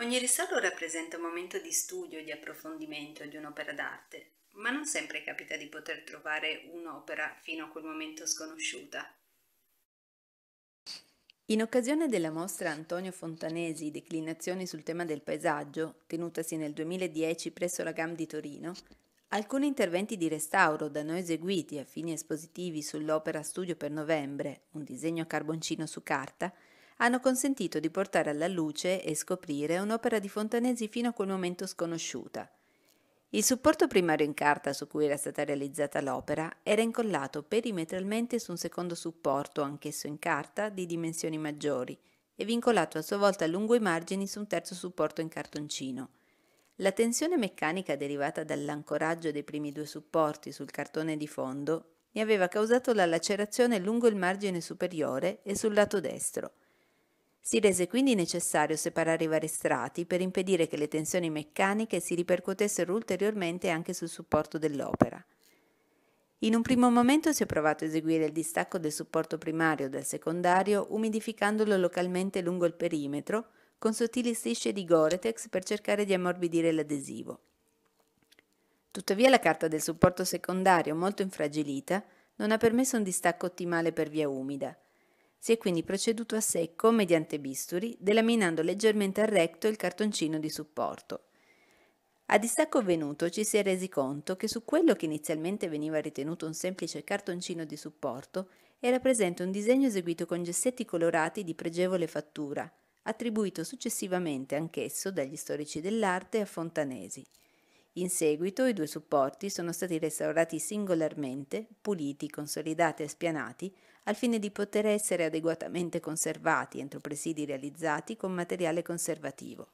Ogni risolo rappresenta un momento di studio, di approfondimento di un'opera d'arte, ma non sempre capita di poter trovare un'opera fino a quel momento sconosciuta. In occasione della mostra Antonio Fontanesi Declinazioni sul tema del paesaggio, tenutasi nel 2010 presso la GAM di Torino, alcuni interventi di restauro da noi eseguiti a fini espositivi sull'opera Studio per novembre, un disegno a carboncino su carta, hanno consentito di portare alla luce e scoprire un'opera di Fontanesi fino a quel momento sconosciuta. Il supporto primario in carta su cui era stata realizzata l'opera era incollato perimetralmente su un secondo supporto, anch'esso in carta, di dimensioni maggiori, e vincolato a sua volta lungo i margini su un terzo supporto in cartoncino. La tensione meccanica derivata dall'ancoraggio dei primi due supporti sul cartone di fondo ne aveva causato la lacerazione lungo il margine superiore e sul lato destro, si rese quindi necessario separare i vari strati per impedire che le tensioni meccaniche si ripercuotessero ulteriormente anche sul supporto dell'opera. In un primo momento si è provato a eseguire il distacco del supporto primario dal secondario umidificandolo localmente lungo il perimetro con sottili strisce di Goretex per cercare di ammorbidire l'adesivo. Tuttavia la carta del supporto secondario, molto infragilita, non ha permesso un distacco ottimale per via umida si è quindi proceduto a secco mediante bisturi, delaminando leggermente al recto il cartoncino di supporto. A distacco venuto ci si è resi conto che su quello che inizialmente veniva ritenuto un semplice cartoncino di supporto era presente un disegno eseguito con gessetti colorati di pregevole fattura, attribuito successivamente anch'esso dagli storici dell'arte a Fontanesi. In seguito i due supporti sono stati restaurati singolarmente, puliti, consolidati e spianati, al fine di poter essere adeguatamente conservati entro presidi realizzati con materiale conservativo.